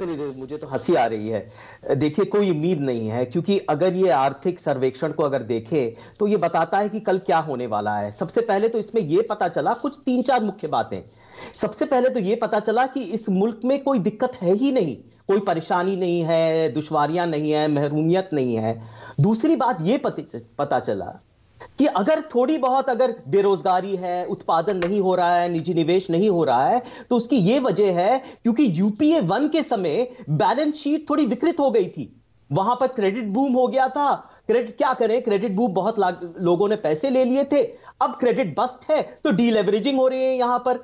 नहीं नहीं मुझे तो हंसी आ रही है देखिए कोई उम्मीद नहीं है क्योंकि अगर ये आर्थिक सर्वेक्षण को अगर देखे तो ये बताता है कि कल क्या होने वाला है सबसे पहले तो इसमें ये पता चला कुछ तीन चार मुख्य बातें सबसे पहले तो ये पता चला कि इस मुल्क में कोई दिक्कत है ही नहीं कोई परेशानी नहीं है दुश्वारियां नहीं है महरूमियत नहीं है दूसरी बात ये पता चला कि अगर थोड़ी बहुत अगर बेरोजगारी है उत्पादन नहीं हो रहा है निजी निवेश नहीं हो रहा है तो उसकी यह वजह है क्योंकि यूपीए वन के समय बैलेंस शीट थोड़ी विकृत हो गई थी वहां पर क्रेडिट बूम हो गया था क्रेडिट क्या करें क्रेडिट बूम बहुत लोगों ने पैसे ले लिए थे अब क्रेडिट बस्ट है तो डीलेवरेजिंग हो रही है यहां पर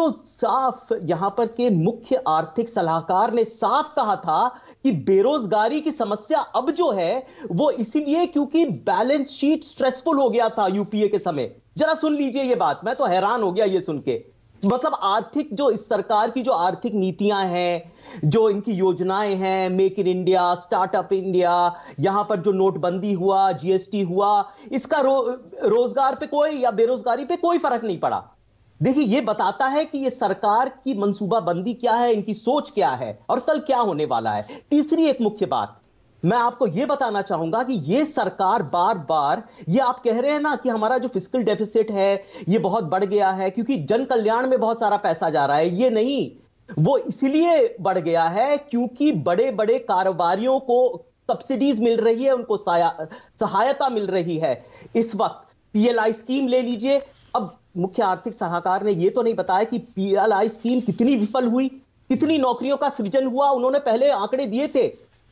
तो साफ यहां पर के मुख्य आर्थिक सलाहकार ने साफ कहा था कि बेरोजगारी की समस्या अब जो है वो इसीलिए क्योंकि बैलेंस शीट स्ट्रेसफुल हो गया था यूपीए के समय जरा सुन लीजिए ये बात मैं तो हैरान हो गया ये सुन के मतलब आर्थिक जो इस सरकार की जो आर्थिक नीतियां हैं जो इनकी योजनाएं हैं make in India startup India यहां पर जो नोटबंदी हुआ जीएसटी हुआ इसका रो, रोजगार पे कोई या बेरोजगारी पे कोई फर्क नहीं पड़ा देखिए ये बताता है कि ये सरकार की मनसूबाबंदी क्या है इनकी सोच क्या है और कल क्या होने वाला है तीसरी एक मुख्य बात मैं आपको यह बताना चाहूंगा कि ये सरकार बार बार ये आप कह रहे हैं ना कि हमारा जो फिजिकल डेफिसिट है ये बहुत बढ़ गया है क्योंकि जन कल्याण में बहुत सारा पैसा जा रहा है ये नहीं वो इसलिए बढ़ गया है क्योंकि बड़े बड़े कारोबारियों को सब्सिडीज मिल रही है उनको सहायता मिल रही है इस वक्त पीएलआई स्कीम ले लीजिए अब मुख्य आर्थिक सलाहकार ने ये तो नहीं बताया कि पीएलआई स्कीम कितनी विफल हुई कितनी नौकरियों का सृजन हुआ उन्होंने पहले आंकड़े दिए थे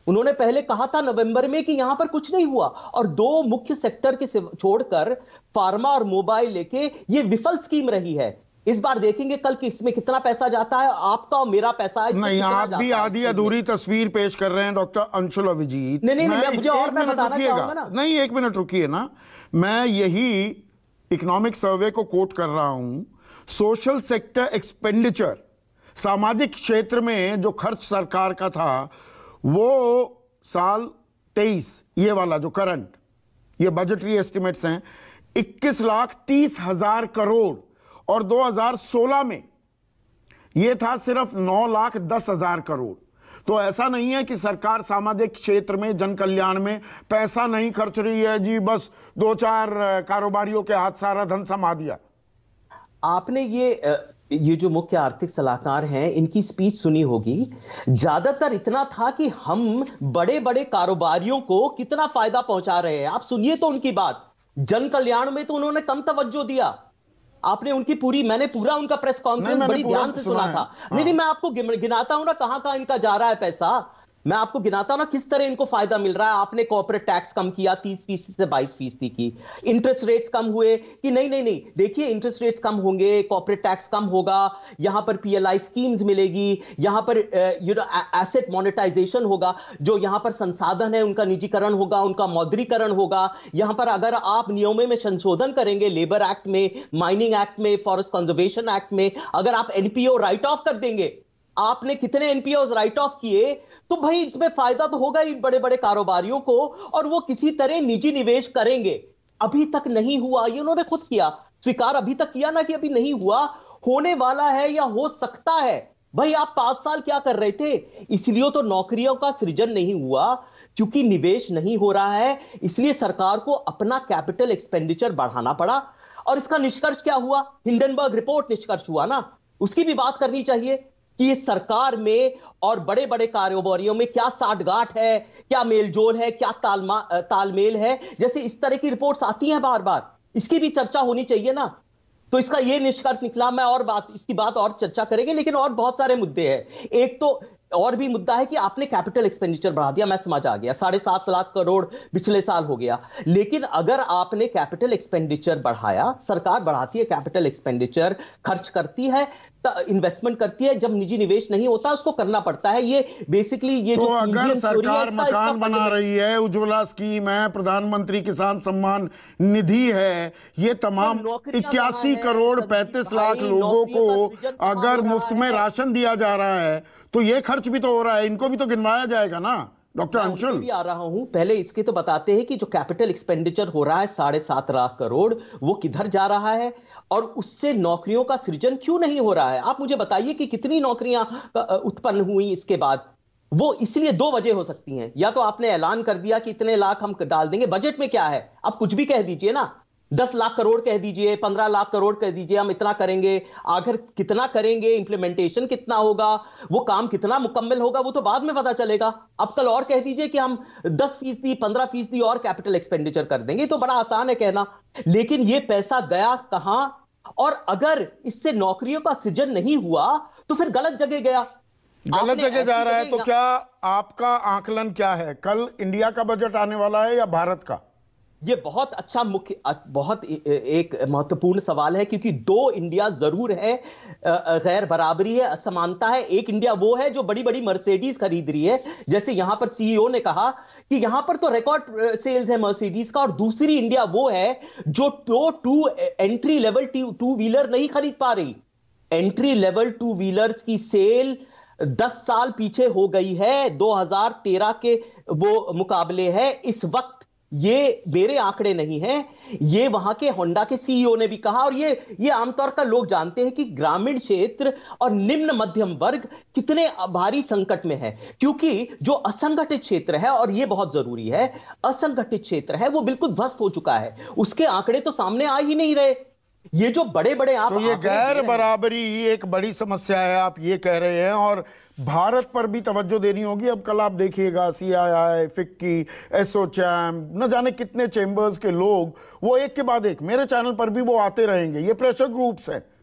उन्होंने पहले कहा था नवंबर में कि यहां पर कुछ नहीं हुआ और दो मुख्य सेक्टर के छोड़कर फार्मा और मोबाइल लेके ये विफल स्कीम रही है इस बार देखेंगे कल कि इसमें कितना पैसा जाता है आपका और मेरा पैसा है नहीं आप भी आधी अधूरी तस्वीर पेश कर रहे हैं डॉक्टर अंशुल अभिजीत नहीं नहीं, नहीं, नहीं मुझे और मैं बताना चाहूंगा ना नहीं एक मिनट रुकिए ना मैं यही इकोनॉमिक सर्वे को कोट कर रहा हूं सोशल सेक्टर एक्सपेंडिचर सामाजिक क्षेत्र में जो खर्च सरकार का था वो साल तेईस ये वाला जो करंट ये बजटरी एस्टिमेट्स हैं इक्कीस लाख तीस हजार करोड़ और 2016 में ये था सिर्फ नौ लाख दस हजार करोड़ तो ऐसा नहीं है कि सरकार सामाजिक क्षेत्र में जन कल्याण में पैसा नहीं खर्च रही है जी बस दो चार कारोबारियों के हाथ सारा धन समा दिया आपने ये ये जो मुख्य आर्थिक सलाहकार हैं इनकी स्पीच सुनी होगी ज्यादातर इतना था कि हम बड़े बड़े कारोबारियों को कितना फायदा पहुंचा रहे हैं आप सुनिए तो उनकी बात जन कल्याण में तो उन्होंने कम तवज्जो दिया आपने उनकी पूरी मैंने पूरा उनका प्रेस कॉन्फ्रेंस बड़ी ध्यान से सुना था नहीं हाँ। नहीं मैं आपको गिनाता हूं ना कहां कहां इनका जा रहा है पैसा मैं आपको गिनाता हूं ना किस तरह इनको फायदा मिल रहा है आपने कॉर्पोरेट टैक्स कम किया तीस फीसदी से बाईस फीसदी की इंटरेस्ट रेट्स कम हुए कि नहीं नहीं नहीं देखिए इंटरेस्ट रेट्स कम होंगे कॉर्पोरेट टैक्स कम होगा यहां पर पीएलआई स्कीम्स मिलेगी यहां पर यू नो एसेट मोनेटाइजेशन होगा जो यहां पर संसाधन है उनका निजीकरण होगा उनका मौद्रीकरण होगा यहां पर अगर आप नियमों में संशोधन करेंगे लेबर एक्ट में माइनिंग एक्ट में फॉरेस्ट कंजर्वेशन एक्ट में अगर आप एनपीओ राइट ऑफ कर देंगे आपने कितने एनपीओ राइट ऑफ किए तो भाई इसमें फायदा तो होगा ही बड़े बड़े कारोबारियों को और वो किसी तरह निजी निवेश करेंगे अभी तक नहीं हुआ ये उन्होंने खुद किया स्वीकार अभी तक किया ना कि अभी नहीं हुआ होने वाला है या हो सकता है भाई आप पांच साल क्या कर रहे थे इसलिए तो नौकरियों का सृजन नहीं हुआ क्योंकि निवेश नहीं हो रहा है इसलिए सरकार को अपना कैपिटल एक्सपेंडिचर बढ़ाना पड़ा और इसका निष्कर्ष क्या हुआ हिंडनबर्ग रिपोर्ट निष्कर्ष हुआ ना उसकी भी बात करनी चाहिए कि सरकार में और बड़े बड़े कारोबारियों में क्या साठगांठ है क्या मेलजोल है क्या तालमेल है जैसे इस तरह की रिपोर्ट्स आती हैं बार बार इसकी भी चर्चा होनी चाहिए ना तो इसका ये निष्कर्ष निकला मैं और बात इसकी बात और चर्चा करेंगे लेकिन और बहुत सारे मुद्दे हैं एक तो और भी मुद्दा है कि आपने कैपिटल एक्सपेंडिचर बढ़ा दिया मैं समझ आ गया साढ़े सात लाख करोड़ पिछले साल हो गया लेकिन अगर आपने कैपिटल एक्सपेंडिचर बढ़ाया सरकार बढ़ाती है कैपिटल एक्सपेंडिचर खर्च करती है इन्वेस्टमेंट करती है जब निजी निवेश नहीं होता उसको करना पड़ता है ये बेसिकली ये तो जो अगर सरकार इसका, मकान इसका बना रही है उज्ज्वला स्कीम है प्रधानमंत्री किसान सम्मान निधि है ये तमाम इक्यासी करोड़ पैंतीस लाख लोगों को अगर मुफ्त में राशन दिया जा रहा है तो ये खर्च भी तो हो रहा है इनको भी तो गिनवाया जाएगा ना डॉक्टर अंशुल भी आ रहा हूं पहले इसके तो बताते हैं कि जो कैपिटल एक्सपेंडिचर हो रहा है साढ़े सात लाख करोड़ वो किधर जा रहा है और उससे नौकरियों का सृजन क्यों नहीं हो रहा है आप मुझे बताइए कि कितनी नौकरियां उत्पन्न हुई इसके बाद वो इसलिए दो वजह हो सकती हैं या तो आपने ऐलान कर दिया कि इतने लाख हम डाल देंगे बजट में क्या है आप कुछ भी कह दीजिए ना दस लाख करोड़ कह दीजिए पंद्रह लाख करोड़ कह दीजिए हम इतना करेंगे आखिर कितना करेंगे इंप्लीमेंटेशन कितना होगा वो काम कितना मुकम्मल होगा वो तो बाद में पता चलेगा अब कल और कह दीजिए कि हम दस फीसदी पंद्रह फीसदी और कैपिटल एक्सपेंडिचर कर देंगे तो बड़ा आसान है कहना लेकिन ये पैसा गया कहां और अगर इससे नौकरियों का सृजन नहीं हुआ तो फिर गलत जगह गया गलत जगह जा रहा है तो क्या आपका आकलन क्या है कल इंडिया का बजट आने वाला है या भारत का ये बहुत अच्छा मुख्य बहुत एक महत्वपूर्ण सवाल है क्योंकि दो इंडिया जरूर है गैर बराबरी है असमानता है एक इंडिया वो है जो बड़ी बड़ी मर्सिडीज खरीद रही है जैसे यहां पर सीईओ e ने कहा कि यहां पर तो रिकॉर्ड सेल्स है मर्सिडीज का और दूसरी इंडिया वो है जो टो two entry level two wheeler नहीं खरीद पा रही एंट्री लेवल टू व्हीलर की सेल दस साल पीछे हो गई है 2013 के वो मुकाबले है इस वक्त ये मेरे आंकड़े नहीं है ये वहां के होंडा के सीईओ e ने भी कहा और ये ये आमतौर का लोग जानते हैं कि ग्रामीण क्षेत्र और निम्न मध्यम वर्ग कितने भारी संकट में है क्योंकि जो असंगठित क्षेत्र है और ये बहुत जरूरी है असंगठित क्षेत्र है वो बिल्कुल ध्वस्त हो चुका है उसके आंकड़े तो सामने आ ही नहीं रहे ये जो बड़े बड़े आप तो ये गैर बराबरी एक बड़ी समस्या है आप ये कह रहे हैं और भारत पर भी तवज्जो देनी होगी अब कल आप देखिएगा सीआईआई फिक्की एसोचैम न जाने कितने चैम्बर्स के लोग वो एक के बाद एक मेरे चैनल पर भी वो आते रहेंगे ये प्रेशर ग्रुप्स हैं